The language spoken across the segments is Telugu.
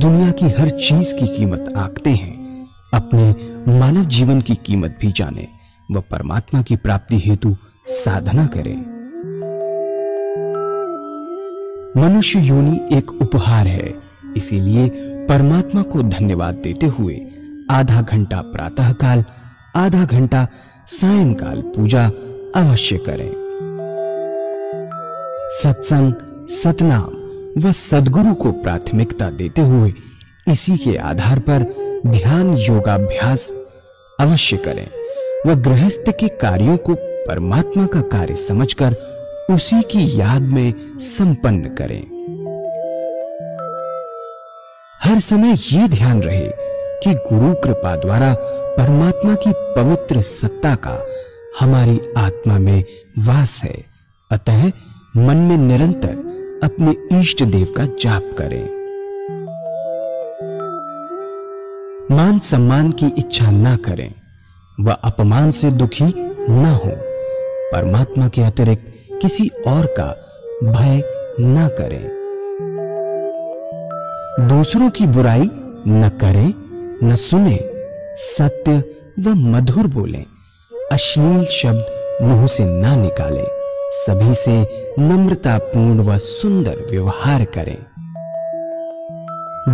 दुनिया की हर चीज की कीमत आंकते हैं अपने मानव जीवन की कीमत भी जाने व परमात्मा की प्राप्ति हेतु साधना करें मनुष्य योनि एक उपहार है इसीलिए परमात्मा को धन्यवाद देते हुए आधा घंटा प्रातः काल आधा घंटा सायंकाल पूजा अवश्य करें सत्संग सतनाम व सदगुरु को प्राथमिकता देते हुए इसी के आधार पर ध्यान योगाभ्यास अवश्य करें व गृहस्थ के कार्यों को परमात्मा का कार्य समझकर उसी की याद में संपन्न करें हर समय ये ध्यान रहे कि गुरु कृपा द्वारा परमात्मा की पवित्र सत्ता का हमारी आत्मा में वास है अतः मन में निरंतर अपने इष्ट देव का जाप करें मान सम्मान की इच्छा ना करें व अपमान से दुखी ना हो परमात्मा के अतिरिक्त किसी और का भय ना करें दूसरों की बुराई न करें न सुने सत्य व मधुर बोलें अश्लील शब्द मुंह से ना निकालें सभी से नम्रतापूर्ण व सुंदर व्यवहार करें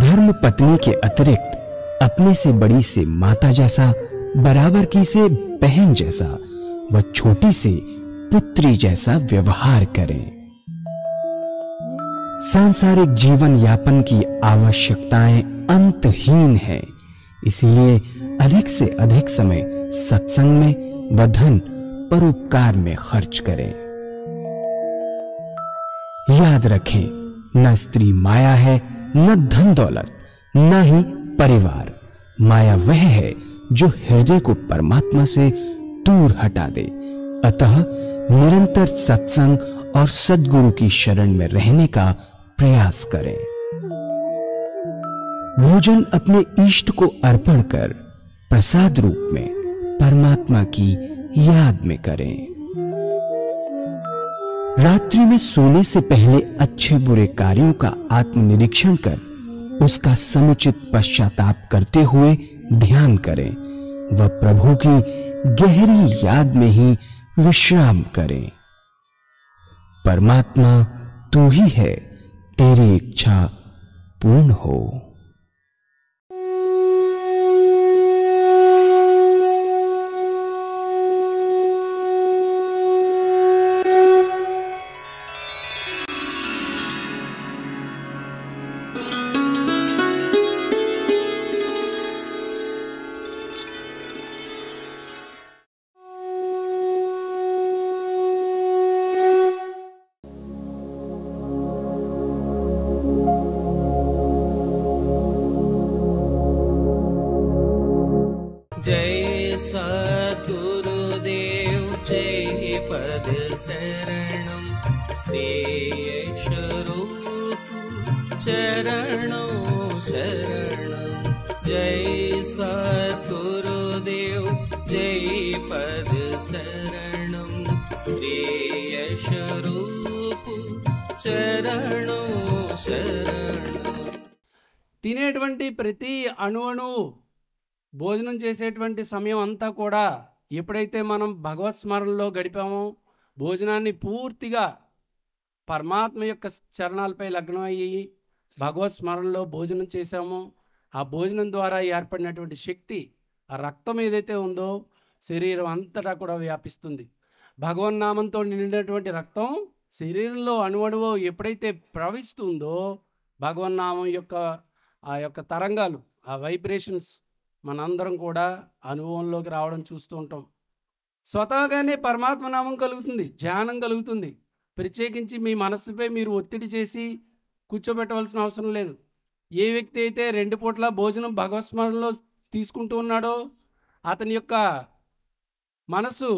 धर्म पत्नी के अतिरिक्त अपने से बड़ी से माता जैसा बराबर की से बहन जैसा व छोटी से पुत्री जैसा व्यवहार करें सांसारिक जीवन यापन की आवश्यकताएं अंतहीन है इसलिए अधिक से अधिक समय सत्संग में व धन परोपकार में खर्च करें याद रखें न स्त्री माया है न धन दौलत न ही परिवार माया वह है जो हृदय को परमात्मा से दूर हटा दे अतः निरंतर सत्संग और सदगुरु की शरण में रहने का प्रयास करें भोजन अपने इष्ट को अर्पण कर प्रसाद रूप में परमात्मा की याद में करें रात्रि में सोने से पहले अच्छे बुरे कार्यों का आत्मनिरीक्षण कर उसका समुचित पश्चाताप करते हुए ध्यान करें व प्रभु की गहरी याद में ही विश्राम करें परमात्मा तू ही है तेरी इच्छा पूर्ण हो शरणं श्रेयशरोतु జై शरणं జై सद्गुरुदेव जय पदशरणं श्रेयशरोतु చరణు తినేటువంటి ప్రతి అణువణు భోజనం చేసేటువంటి సమయం అంతా కూడా ఎప్పుడైతే మనం భగవత్ స్మరణలో గడిపామో భోజనాన్ని పూర్తిగా పరమాత్మ యొక్క చరణాలపై లగ్నం అయ్యి భగవత్ స్మరణలో భోజనం చేశామో ఆ భోజనం ద్వారా ఏర్పడినటువంటి శక్తి ఆ రక్తం ఏదైతే ఉందో శరీరం అంతటా కూడా వ్యాపిస్తుంది నామంతో నిండినటువంటి రక్తం శరీరంలో అణువణువు ఎప్పుడైతే ప్రవహిస్తుందో భగవన్ నామం యొక్క ఆ యొక్క తరంగాలు ఆ వైబ్రేషన్స్ మనందరం కూడా అనుభవంలోకి రావడం చూస్తూ ఉంటాం స్వతహగానే పరమాత్మ నామం కలుగుతుంది ధ్యానం కలుగుతుంది ప్రత్యేకించి మీ మనస్సుపై మీరు ఒత్తిడి చేసి కూర్చోబెట్టవలసిన అవసరం లేదు ఏ వ్యక్తి అయితే రెండు పూట్ల భోజనం భగవత్స్మరణలో తీసుకుంటూ ఉన్నాడో అతని యొక్క మనసు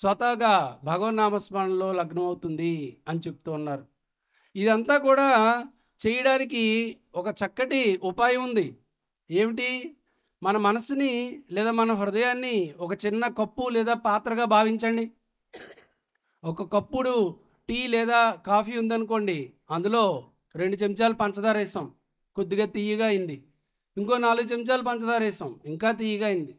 స్వతహాగా భగవన్నామస్మరణలో లగ్నం అవుతుంది అని చెప్తూ ఉన్నారు ఇదంతా కూడా చేయడానికి ఒక చక్కటి ఉపాయం ఉంది ఏమిటి మన మనసుని లేదా మన హృదయాన్ని ఒక చిన్న కప్పు లేదా పాత్రగా భావించండి ఒక కప్పుడు టీ లేదా కాఫీ ఉందనుకోండి అందులో రెండు చెంచాలు పంచదార వేసాం కొద్దిగా తీయగా అయింది ఇంకో నాలుగు చెంచాలు పంచదార వేసాం ఇంకా తీయగా అయింది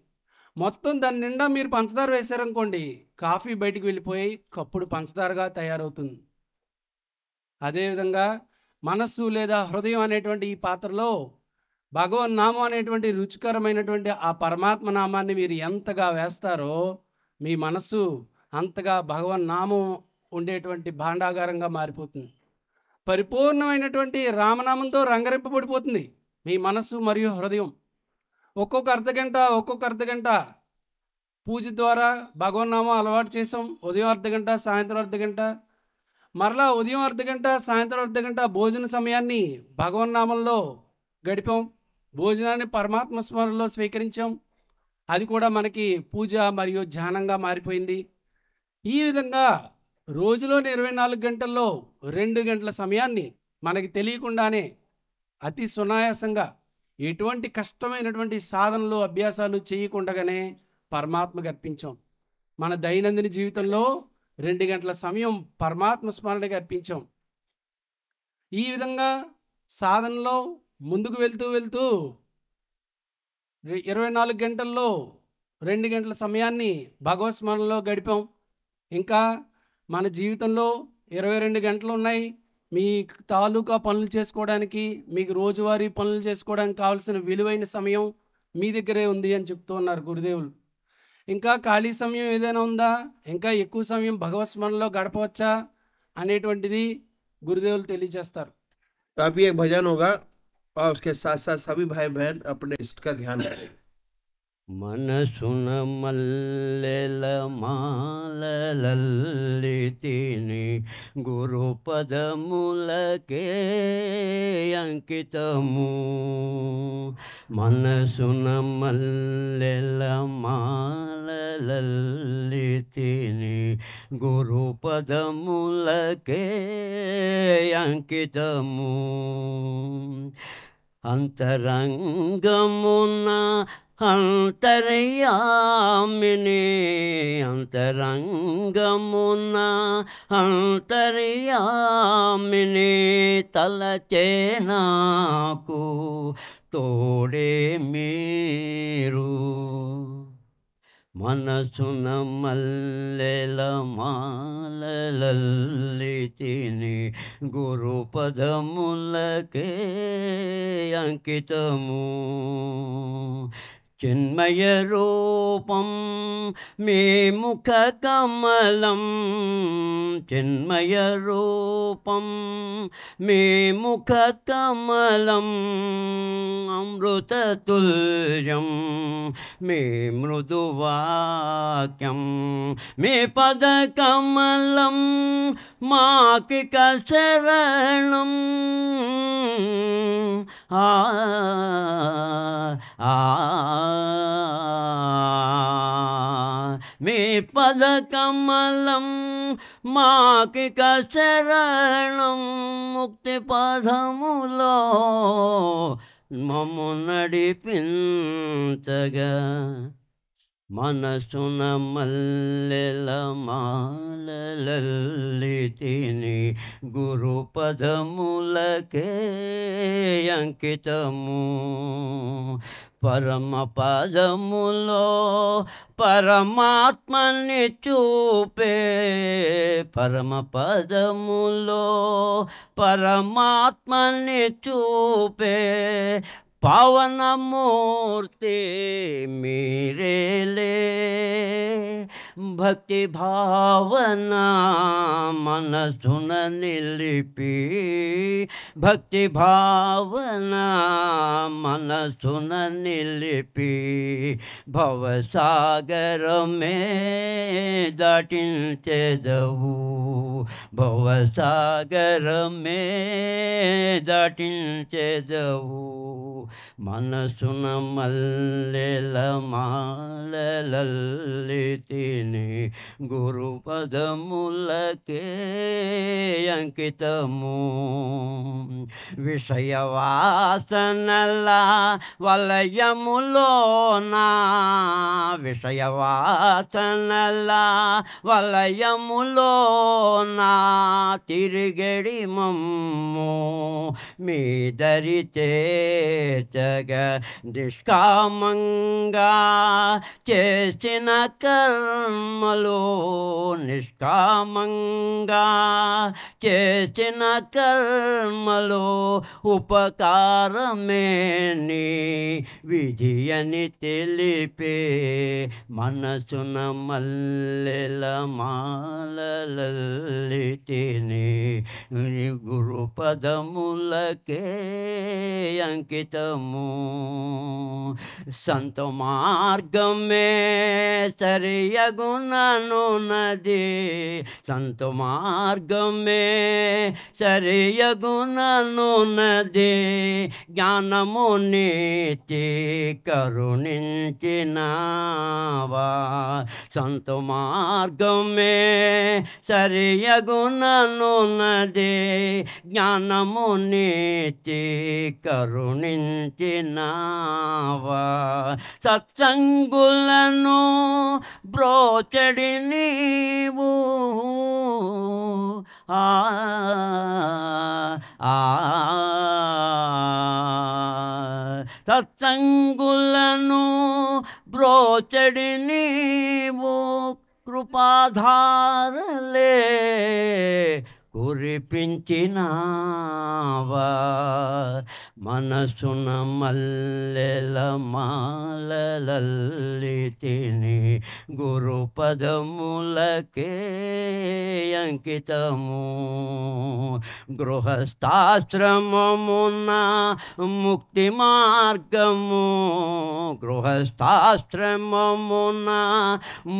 మొత్తం దాని నిండా మీరు పంచదార వేశారనుకోండి కాఫీ బయటికి వెళ్ళిపోయి కప్పుడు పంచదారగా తయారవుతుంది అదేవిధంగా మనస్సు లేదా హృదయం అనేటువంటి ఈ పాత్రలో నామం అనేటువంటి రుచికరమైనటువంటి ఆ పరమాత్మ నామాన్ని మీరు ఎంతగా వేస్తారో మీ మనసు అంతగా నామం ఉండేటువంటి భాండాగారంగా మారిపోతుంది పరిపూర్ణమైనటువంటి రామనామంతో రంగరింపబడిపోతుంది మీ మనసు మరియు హృదయం ఒక్కొక్క అర్ధగంట ఒక్కొక్క అర్ధగంట పూజ ద్వారా నామం అలవాటు చేసాం ఉదయం అర్ధగంట సాయంత్రం అర్ధగంట మరలా ఉదయం అర్ధగంట సాయంత్రం అర్ధగంట భోజన సమయాన్ని భగవన్నామంలో గడిపాం భోజనాన్ని పరమాత్మ స్మరణలో స్వీకరించాం అది కూడా మనకి పూజ మరియు ధ్యానంగా మారిపోయింది ఈ విధంగా రోజులోని ఇరవై నాలుగు గంటల్లో రెండు గంటల సమయాన్ని మనకి తెలియకుండానే అతి సునాయాసంగా ఎటువంటి కష్టమైనటువంటి సాధనలు అభ్యాసాలు చేయకుండగానే పరమాత్మకు అర్పించాం మన దైనందిన జీవితంలో రెండు గంటల సమయం పరమాత్మ స్మరణకి అర్పించాం ఈ విధంగా సాధనలో ముందుకు వెళ్తూ వెళ్తూ ఇరవై నాలుగు గంటల్లో రెండు గంటల సమయాన్ని భగవత్ స్మరణలో గడిపాం ఇంకా మన జీవితంలో ఇరవై రెండు గంటలు ఉన్నాయి మీ తాలూకా పనులు చేసుకోవడానికి మీకు రోజువారీ పనులు చేసుకోవడానికి కావాల్సిన విలువైన సమయం మీ దగ్గరే ఉంది అని చెప్తూ ఉన్నారు గురుదేవులు ఇంకా ఖాళీ సమయం ఏదైనా ఉందా ఇంకా ఎక్కువ సమయం భగవత్ స్మరణలో గడపవచ్చా అనేటువంటిది గురుదేవులు తెలియజేస్తారు కాపీ భజన్ और उसके साथ साथ सभी भाई बहन अपने इष्ट का ध्यान करें ಮನಸುನ ಮಲ್ಲೆಲ ಮಾಲಲಲ್ಲಿತೀನಿ ಗುರುಪದ ಮೂಲಕೆ ಅಂಕಿತಮು ಮನಸುನ ಮಲ್ಲೆಲ ಮಾಲಲಲ್ಲಿತೀನಿ ಗುರುಪದ ಮೂಲಕೆ ಅಂಕಿತಮು ಅಂತರಂಗಮುನ అంతర్యామిని అంతరంగమున అంతర్యామిని తలచే నాకు తోడే మీరు ಮನಸುನ ಮಲ್ಲೆಲ ಮಾಲಲಲ್ಲಿತಿನಿ ಗುರು ಪದ ಮೂಲಕೆ ಅಂಕಿತಮು चिन्मयरूपं मे मुखकमलं चिन्मयरूपं मे मुखकमलम् अमृततुल्यं मे मृदुवाक्यं मे पदकमलं माकिकशरणम् आ आ మీ పదకమలం మాకి కరణం ముక్తి పదములో మమ్ము నడిపించగా ಮನಸುನ ಮಲ್ಲೆಲ ಮಾಲಲಲ್ಲಿತಿನಿ ಗುರುಪದಮೂಲಕೆ ಅಂಕಿತಮು పరమ పదములో పరమాత్మని చూపే పరమ పదములో పరమాత్మని చూపే पावन मूर्ति मेरे ले भक्ति भावना मन सुन लिपि भक्ति भावना मन सुन निलिपि भवसागर में दाटिंते दहू भवसागर में चे दहू ಮನಸುನ ಮಲ್ಲೆಲ ಮಾಲಲಲ್ಲಿತೀನಿ ಗುರುಪದ ಮೂಲಕ್ಕೆ ಅಂಕಿತಮು విషయ వాసనల వలయములోన విషయ వాసనల వలయములోన తిరిగడి మమ్ము మీ దరితే జగ నిష్కామంగా చేసిన కర్మలు నిష్కామంగా చేసిన కర్మలో ఉపకారమేని అని తెలిపే మనసున మల్లెల తిని గురు పదములకే అంకిత మార్గము సంత మార్గమే సరియగుణనున్నది సంత మార్గమే సరియగుణనున్నది జ్ఞానము నీతి కరుణించినావా సంత మార్గమే సరియగుణనున్నది జ్ఞానము నీతి కరుణించి చెంచినావా సత్సంగులను బ్రోచడి నీవు ఆ సత్సంగులను బ్రోచడి నీవు కృపాధారలే కురిపించినావా मन सुन मल्लेल मलिति गुरुपद मूल के अंकित अंकितमु गृहस्थाश्रम मुना मुक्ति मार्ग मार्गमु गृहस्थाश्रम मुना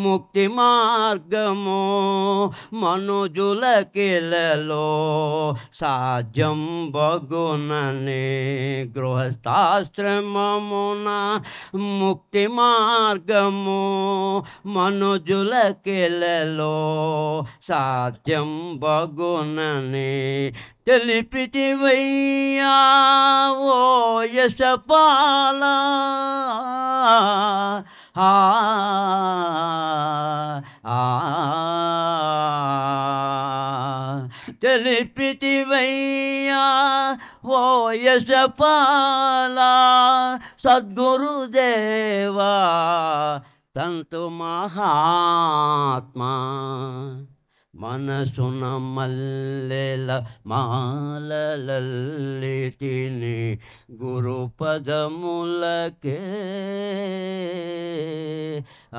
मुक्ति मार्ग मार्गमु मनोजुल के लो साजम बगुन గృహస్థాశ్రమమున ముక్తి మార్గము మనుజుల కెలలో సాధ్యం బగునని తెలిపితివయ్యా ఓ యశపాల ఆ ఆ पीती मैया वो य पाल सगुरुदेव तं त ಮನಸುನಮಲ್ಲೆಲ ಮಾಲಲಲ್ಲಿತಿನಿ ಗುರುಪದ ಮೂಲಕ್ಕೆ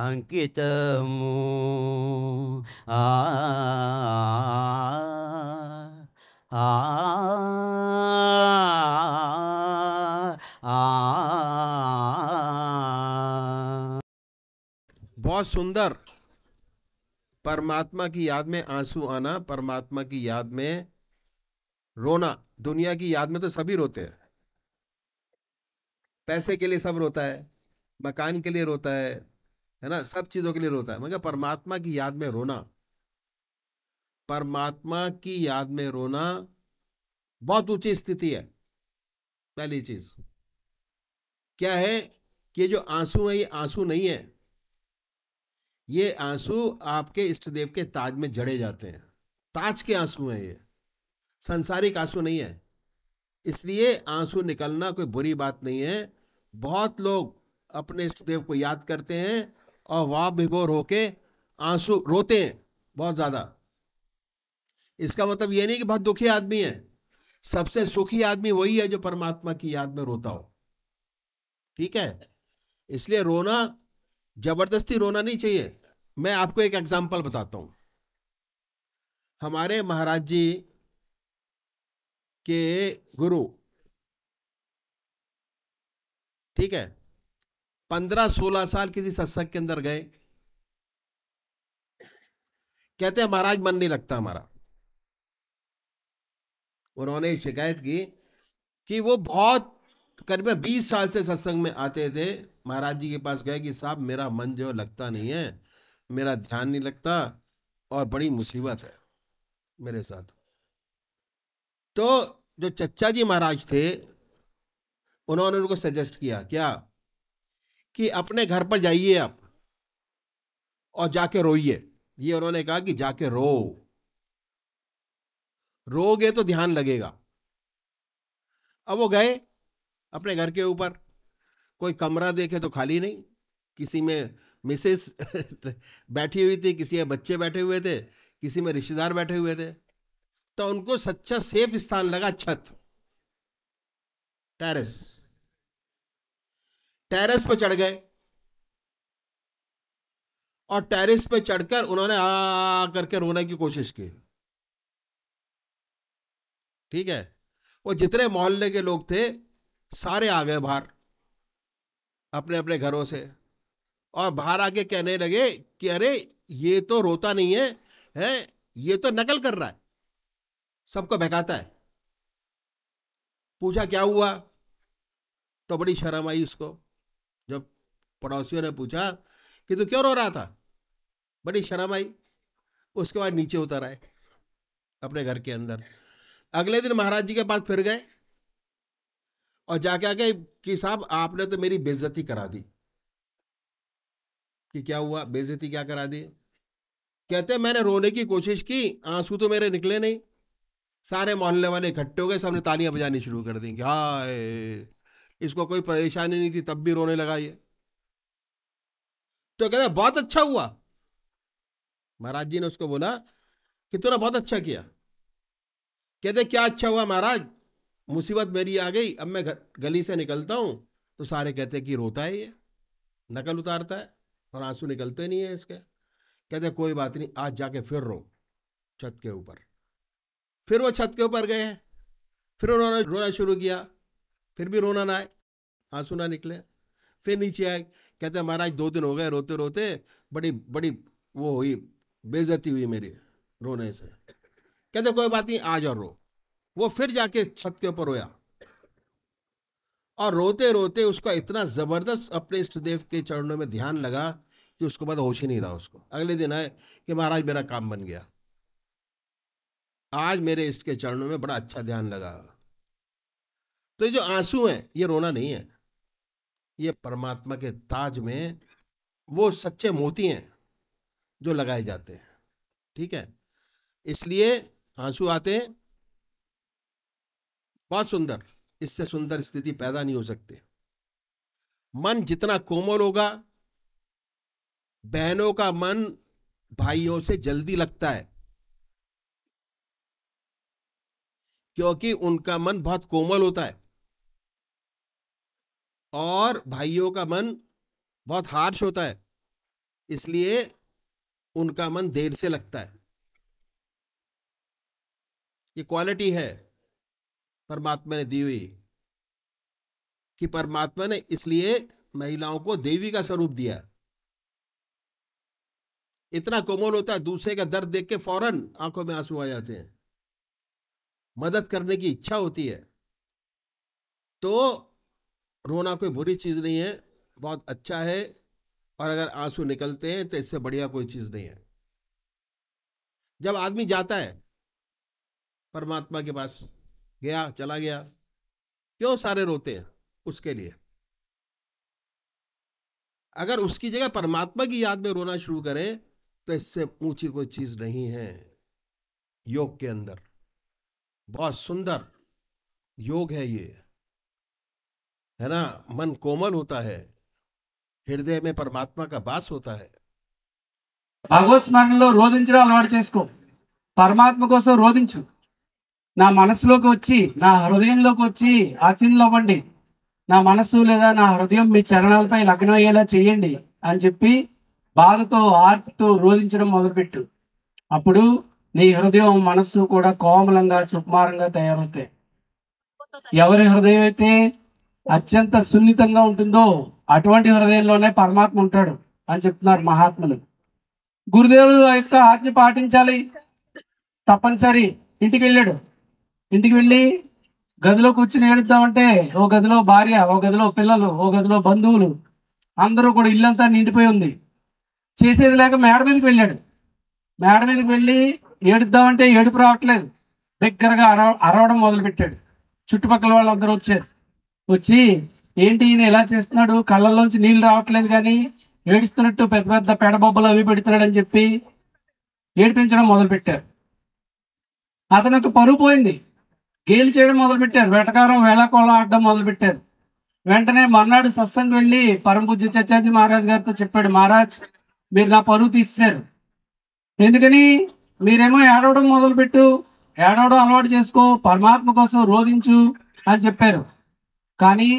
ಅಂಕಿತಮು ಆ ಆ बहुत सुंदर परमात्मा की याद में आंसू आना परमात्मा की याद में रोना दुनिया की याद में तो सभी रोते हैं पैसे के लिए सब रोता है मकान के लिए रोता है है ना सब चीज़ों के लिए रोता है मगर परमात्मा की याद में रोना परमात्मा की याद में रोना बहुत ऊंची स्थिति है पहली चीज़ क्या है कि जो आंसू है ये आंसू नहीं है ये आंसू आपके इष्ट देव के ताज में जड़े जाते हैं ताज के आंसू हैं ये संसारिक आंसू नहीं है इसलिए आंसू निकलना कोई बुरी बात नहीं है बहुत लोग अपने इष्ट देव को याद करते हैं और वाह विभोर होके आंसू रोते हैं बहुत ज़्यादा इसका मतलब ये नहीं कि बहुत दुखी आदमी है सबसे सुखी आदमी वही है जो परमात्मा की याद में रोता हो ठीक है इसलिए रोना जबरदस्ती रोना नहीं चाहिए मैं आपको एक एग्जाम्पल बताता हूं हमारे महाराज जी के गुरु ठीक है पंद्रह सोलह साल किसी सत्संग के अंदर गए कहते हैं महाराज मन नहीं लगता हमारा उन्होंने शिकायत की कि वो बहुत करीब करीबन बीस साल से सत्संग में आते थे महाराज जी के पास गए कि साहब मेरा मन जो लगता नहीं है मेरा ध्यान नहीं लगता और बड़ी मुसीबत है मेरे साथ तो जो चच्चा जी महाराज थे उन्होंने उनको सजेस्ट किया क्या कि अपने घर पर जाइए आप और जाके रोइए ये उन्होंने कहा कि जाके रो रोगे तो ध्यान लगेगा अब वो गए अपने घर के ऊपर कोई कमरा देखे तो खाली नहीं किसी में मिसेस बैठी हुई थी किसी में बच्चे बैठे हुए थे किसी में रिश्तेदार बैठे हुए थे तो उनको सच्चा सेफ स्थान लगा छत टेरेस टेरेस पर चढ़ गए और टेरेस पे चढ़कर उन्होंने आ करके रोने की कोशिश की ठीक है वो जितने मोहल्ले के लोग थे सारे आ गए बाहर अपने अपने घरों से और बाहर आके कहने लगे कि अरे ये तो रोता नहीं है है ये तो नकल कर रहा है सबको बहकाता है पूछा क्या हुआ तो बड़ी शर्म आई उसको जब पड़ोसियों ने पूछा कि तू क्यों रो रहा था बड़ी शर्म आई उसके बाद नीचे उतर आए अपने घर के अंदर अगले दिन महाराज जी के पास फिर गए और जाके आके कि साहब आपने तो मेरी बेजती करा दी कि क्या हुआ बेजती क्या करा दी कहते मैंने रोने की कोशिश की आंसू तो मेरे निकले नहीं सारे मोहल्ले वाले इकट्ठे हो गए सबने तालियां बजानी शुरू कर दी कि हाय इसको कोई परेशानी नहीं थी तब भी रोने लगा ये तो कहते बहुत अच्छा हुआ महाराज जी ने उसको बोला कि तूने बहुत अच्छा किया कहते क्या अच्छा हुआ महाराज मुसीबत मेरी आ गई अब मैं गली से निकलता हूँ तो सारे कहते कि रोता है ये नकल उतारता है और आंसू निकलते नहीं है इसके कहते कोई बात नहीं आज जाके फिर रो छत के ऊपर फिर वो छत के ऊपर गए फिर उन्होंने रोना शुरू किया फिर भी रोना ना आए आंसू ना निकले फिर नीचे आए कहते महाराज दो दिन हो गए रोते रोते बड़ी बड़ी वो हुई बेजती हुई मेरी रोने से कहते कोई बात नहीं आज और रो वो फिर जाके छत के ऊपर रोया और रोते रोते उसका इतना ज़बरदस्त अपने इष्ट देव के चरणों में ध्यान लगा कि उसको बाद होश ही नहीं रहा उसको अगले दिन आए कि महाराज मेरा काम बन गया आज मेरे इष्ट के चरणों में बड़ा अच्छा ध्यान लगा तो ये जो आंसू है ये रोना नहीं है ये परमात्मा के ताज में वो सच्चे मोती हैं जो लगाए जाते हैं ठीक है इसलिए आंसू आते हैं बहुत सुंदर इससे सुंदर स्थिति पैदा नहीं हो सकती मन जितना कोमल होगा बहनों का मन भाइयों से जल्दी लगता है क्योंकि उनका मन बहुत कोमल होता है और भाइयों का मन बहुत हार्श होता है इसलिए उनका मन देर से लगता है ये क्वालिटी है परमात्मा ने दी हुई कि परमात्मा ने इसलिए महिलाओं को देवी का स्वरूप दिया इतना कोमल होता है दूसरे का दर्द देख के फौरन आंखों में आंसू आ जाते हैं मदद करने की इच्छा होती है तो रोना कोई बुरी चीज़ नहीं है बहुत अच्छा है और अगर आंसू निकलते हैं तो इससे बढ़िया कोई चीज़ नहीं है जब आदमी जाता है परमात्मा के पास गया चला गया क्यों सारे रोते हैं उसके लिए अगर उसकी जगह परमात्मा की याद में रोना शुरू करें तो इससे ऊंची कोई चीज नहीं है योग के अंदर बहुत सुंदर योग है ये है ना मन कोमल होता है हृदय में परमात्मा का बास होता है भगवत स्मरण రోధించడం అలవాటు చేసుకో పరమాత్మ నా మనసులోకి వచ్చి నా హృదయంలోకి వచ్చి అవ్వండి నా మనసు లేదా నా హృదయం మీ చరణాలపై లగ్నం అయ్యేలా చేయండి అని చెప్పి బాధతో ఆర్ట్తో రోధించడం మొదలుపెట్టు అప్పుడు నీ హృదయం మనస్సు కూడా కోమలంగా సుకుమారంగా తయారవుతాయి ఎవరి హృదయం అయితే అత్యంత సున్నితంగా ఉంటుందో అటువంటి హృదయంలోనే పరమాత్మ ఉంటాడు అని చెప్తున్నారు మహాత్ములు గురుదేవుడు యొక్క ఆజ్ఞ పాటించాలి తప్పనిసరి ఇంటికి వెళ్ళాడు ఇంటికి వెళ్ళి గదిలో కూర్చుని ఏడుద్దామంటే ఓ గదిలో భార్య ఓ గదిలో పిల్లలు ఓ గదిలో బంధువులు అందరూ కూడా ఇల్లంతా నిండిపోయి ఉంది చేసేది లేక మేడ మీదకి వెళ్ళాడు మేడ మీదకి వెళ్ళి ఏడుద్దామంటే ఏడుపు రావట్లేదు దగ్గరగా అరవ అరవడం మొదలుపెట్టాడు చుట్టుపక్కల వాళ్ళందరూ వచ్చారు వచ్చి ఏంటి ఈయన ఎలా చేస్తున్నాడు కళ్ళల్లోంచి నీళ్ళు రావట్లేదు కానీ ఏడుస్తున్నట్టు పెద్ద పెద్ద పెడబొబ్బలు అవి పెడుతున్నాడని చెప్పి ఏడిపించడం మొదలుపెట్టారు ఒక పరువు పోయింది గేలి చేయడం మొదలుపెట్టారు వేటకారం వేళకోళ ఆడడం మొదలుపెట్టారు వెంటనే మర్నాడు సత్సంగ్ వెళ్ళి పరం పూజ్య చచ్చాజీ మహారాజ్ గారితో చెప్పాడు మహారాజ్ మీరు నా పరువు తీసేశారు ఎందుకని మీరేమో ఏడవడం మొదలుపెట్టు ఏడవడం అలవాటు చేసుకో పరమాత్మ కోసం రోధించు అని చెప్పారు కానీ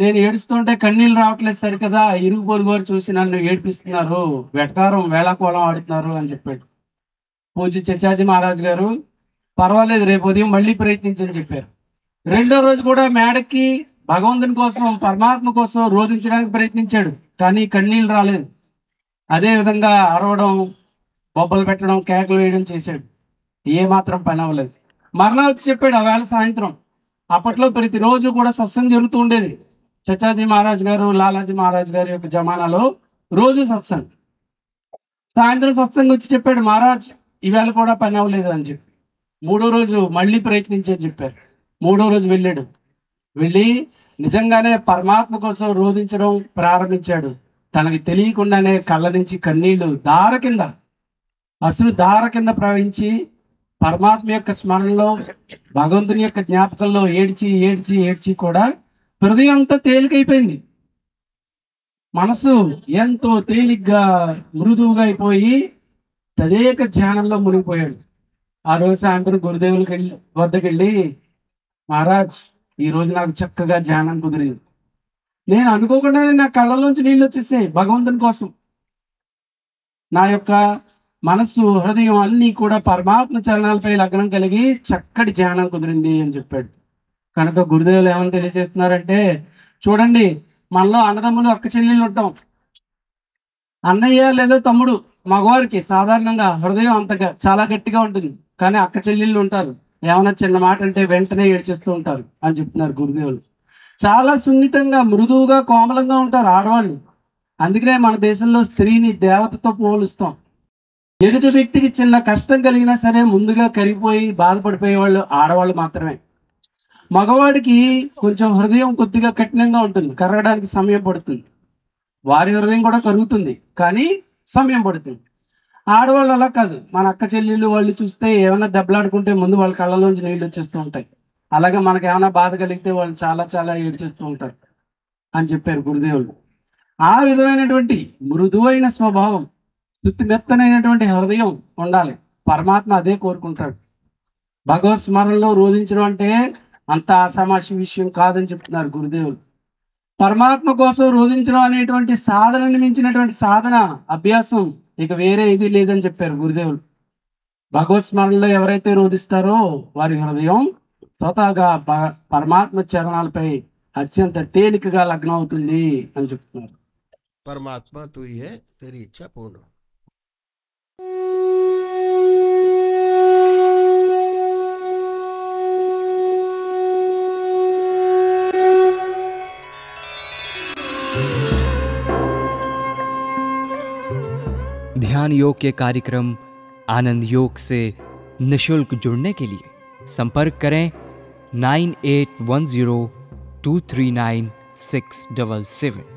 నేను ఏడుస్తుంటే కన్నీళ్ళు రావట్లేదు సరి కదా ఇరుగు పొరుగు వారు చూసి నన్ను ఏడిపిస్తున్నారు వెటకారం వేళాకోళం ఆడుతున్నారు అని చెప్పాడు పూజ చచ్చాజీ మహారాజ్ గారు పర్వాలేదు రేపు ఉదయం మళ్ళీ ప్రయత్నించని చెప్పారు రెండో రోజు కూడా మేడకి భగవంతుని కోసం పరమాత్మ కోసం రోధించడానికి ప్రయత్నించాడు కానీ కన్నీళ్ళు రాలేదు అదే విధంగా అరవడం బొబ్బలు పెట్టడం కేకలు వేయడం చేశాడు ఏమాత్రం పని అవ్వలేదు మరలా వచ్చి చెప్పాడు ఆవేళ సాయంత్రం అప్పట్లో ప్రతిరోజు కూడా సత్సంగం జరుగుతూ ఉండేది చచాజీ మహారాజ్ గారు లాలాజీ మహారాజు గారి యొక్క జమానాలో రోజు సత్సంగ్ సాయంత్రం సత్సంగ్ వచ్చి చెప్పాడు మహారాజ్ ఈవేళ కూడా పని అవ్వలేదు అని చెప్పి మూడో రోజు మళ్ళీ ప్రయత్నించని చెప్పారు మూడో రోజు వెళ్ళాడు వెళ్ళి నిజంగానే పరమాత్మ కోసం రోధించడం ప్రారంభించాడు తనకి తెలియకుండానే కళ్ళ నుంచి కన్నీళ్ళు దార కింద అసలు దార కింద ప్రవహించి పరమాత్మ యొక్క స్మరణలో భగవంతుని యొక్క జ్ఞాపకంలో ఏడ్చి ఏడ్చి ఏడ్చి కూడా హృదయం అంతా తేలికైపోయింది మనసు ఎంతో తేలిగ్గా మృదువుగా అయిపోయి తదేక ధ్యానంలో మునిగిపోయాడు ఆ రోజు సాయంత్రం గురుదేవులకి వెళ్ళి వద్దకు వెళ్ళి మహారాజ్ ఈ రోజు నాకు చక్కగా ధ్యానం కుదిరింది నేను అనుకోకుండా నా కళ్ళలోంచి నీళ్ళు వచ్చేసాయి భగవంతుని కోసం నా యొక్క మనస్సు హృదయం అన్నీ కూడా పరమాత్మ చలనాలపై లగ్నం కలిగి చక్కటి ధ్యానం కుదిరింది అని చెప్పాడు కనుక గురుదేవులు ఏమని తెలియజేస్తున్నారంటే చూడండి మనలో అన్నదమ్ములు అక్క చెల్లెళ్ళు ఉంటాం అన్నయ్య లేదా తమ్ముడు మగవారికి సాధారణంగా హృదయం అంతగా చాలా గట్టిగా ఉంటుంది కానీ అక్క చెల్లెళ్ళు ఉంటారు ఏమైనా చిన్న మాట అంటే వెంటనే ఏడ్చేస్తూ ఉంటారు అని చెప్తున్నారు గురుదేవులు చాలా సున్నితంగా మృదువుగా కోమలంగా ఉంటారు ఆడవాళ్ళు అందుకనే మన దేశంలో స్త్రీని దేవతతో పోలుస్తాం ఎదుటి వ్యక్తికి చిన్న కష్టం కలిగినా సరే ముందుగా కరిగిపోయి బాధపడిపోయే వాళ్ళు ఆడవాళ్ళు మాత్రమే మగవాడికి కొంచెం హృదయం కొద్దిగా కఠినంగా ఉంటుంది కరగడానికి సమయం పడుతుంది వారి హృదయం కూడా కరుగుతుంది కానీ సమయం పడుతుంది ఆడవాళ్ళు అలా కాదు మన అక్క చెల్లెళ్ళు వాళ్ళు చూస్తే ఏమైనా దెబ్బలాడుకుంటే ముందు వాళ్ళ కళ్ళలోంచి నీళ్ళు వచ్చేస్తూ ఉంటాయి అలాగే మనకు ఏమైనా బాధ కలిగితే వాళ్ళు చాలా చాలా ఏడ్చేస్తూ ఉంటారు అని చెప్పారు గురుదేవులు ఆ విధమైనటువంటి మృదువైన స్వభావం మెత్తనైనటువంటి హృదయం ఉండాలి పరమాత్మ అదే కోరుకుంటాడు భగవత్ స్మరణలో రోధించడం అంటే అంత ఆషామాషి విషయం కాదని చెప్తున్నారు గురుదేవులు పరమాత్మ కోసం రోధించడం అనేటువంటి సాధనని మించినటువంటి సాధన అభ్యాసం ఇక వేరే ఇది లేదని చెప్పారు గురుదేవులు భగవత్ స్మరణలో ఎవరైతే రోధిస్తారో వారి హృదయం స్వతహాగా పరమాత్మ చరణాలపై అత్యంత తేలికగా లగ్నం అవుతుంది అని చెప్తున్నారు పరమాత్మ తుయే తెరిచ పూర్ణం thank you ध्यान योग के कार्यक्रम आनंद योग से निशुल्क जुड़ने के लिए संपर्क करें nine eight one zero two three nine six double seven